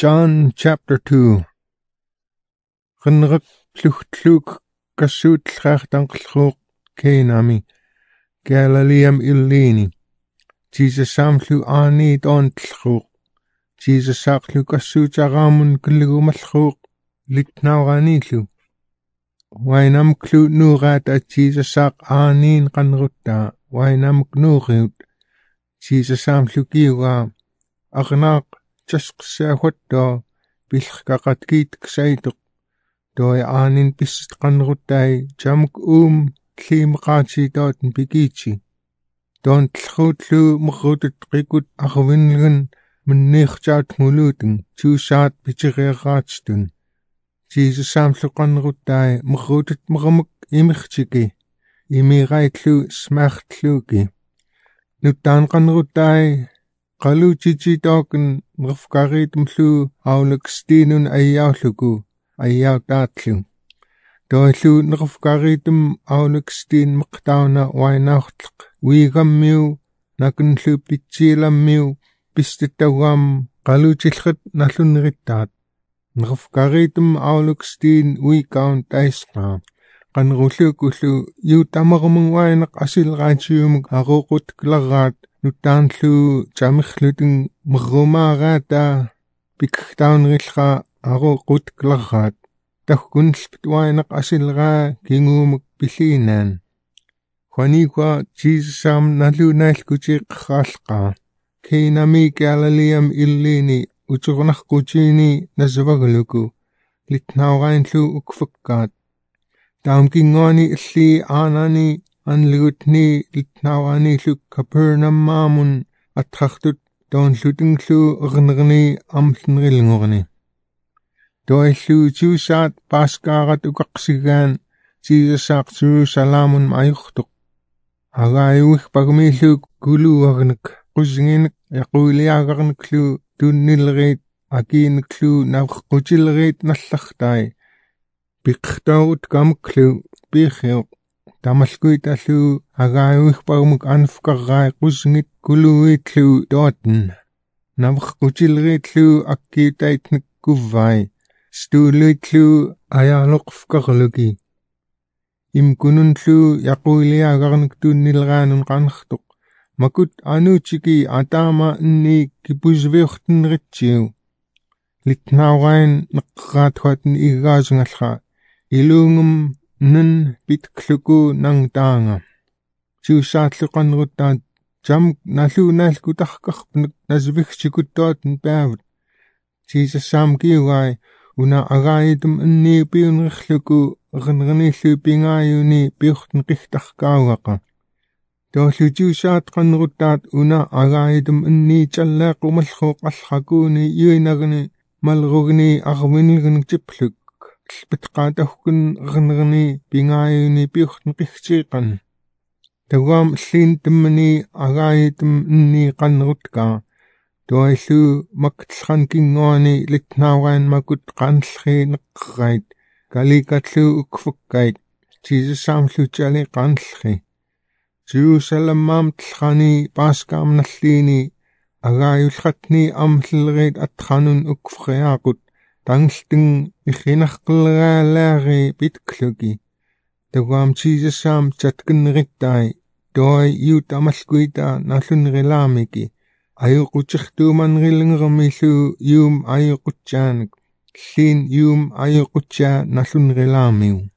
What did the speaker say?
John chapter 2 Хэнрэг лүхтлүг гасуутлгаах данглахуу кэнами Галилеам иллини Jesus самлу аани донтлахуу Jesus саарлу гасуутарааmun кэлгумаллахуу литнаараанилу Вайнам клу нураат а Jesus саар аанин канруттаа Вайнам кнуурут Jesus самлу киугаа арнаақ тасқсаафаттаа пилхкақаткиит ксаитеқ той аанин писсит қаннеруттаи чамк уум тлимеқаатиитаатэн пикиичи тоон тлхуутлуу меррутут қикут арвинлгэн мэнниирчаат мулуутэн чуусаат пичериараатстун Jesus самлу қаннеруттаи меррутут мермак имерчики имирайтлу смартлууги нуттаан қаннеруттаи qalucicitookin nerfqariitumluu aunikstiinun ayyaarluku ayyaartaatlun toalluu nerfqariitum aunikkstiin meqtauna uainaortleq uigammiu nakunllu pitsiilammiu pistittaugaam qalucillret nallunerittaat nerfqariitum aunikkstiin uikaun taisqaa qanrulluukullu yuutamarmun uaineq asilraatiumuk aruuqutklaraat нутаанлу чамихлутэн мэгумаагаата пикхтаунрилха агу гутклархаат тахгүнлбт вайнак асилгаа кингуумак пилиинаан хонигва жисам налунаалкучи кхаалгаа кейнами галилеям иллини учурнаркучини насваглуку литнаугаинлу укфаккаат таамкингоани илли аанани анлгутни илтнаавани лук капернаммаамун атхахтут тоонлутинглуу эрнерни амлнерилнгорни тоиллуу чуусаат паскаарат укақсигаан чиисаартуу салаамун майортоқ агааюих пагмииллуук кулууагнек қусгинек яқуилиаагарнеклуу туннилериит акиинеклуу навеққутилериит наллартай пиқхтаарут камеклуу пиихиоқ тамалгүй талуу агааих багмг анфкараа гусгит кулуитлуу доотн навх гучилритлуу аккиутайтник куввай стуулуитлуу аяалоқфкарлуги им кунунлуу яқуилиаагарник тууннилраанун қанартоқ макут ануучики атаама инни кипусвиортинритсиу литнаугаин неққаатхуатни иггаасунгаллаа илуунгм нэн бит клуку нан таанга чуушаатлеқарнеруттаат чам налуунаалку таркарпнак насвихчикуттуатн паавут чисассаам киугай уна агаитум инни пиунерлуку эрнерниллуу пингааюни пиуртен қихтаркаагақа тооллучуушаатқарнеруттаат уна агаитум инни чаллаақумалхуу қалхакууни юинагни малругни арвинилгнг типлук бит гаатахкын гэрнэрни пингааюни пиуртэн кигсиикъан тагуам ллиин таммани агаайтам инни каннерутка туайллу макталхан кингуани литнаагаан макут канллхи неққарайт каликатлу укфуккайт тисисаамлу чали канллхи Жиусаламмаам талхани пааскаам наллиини агааюлхатни амллерит атханун укфриаақут тангалтэн ихинаркаллаари питклуки тагуам чижсаам чаткиннериттай той юу тамалкуита наллуннерилаамики аюукучертууманрилнгэрмиллу юум аюукутсааник ллиин юум аюукутсаа наллуннерилаамиу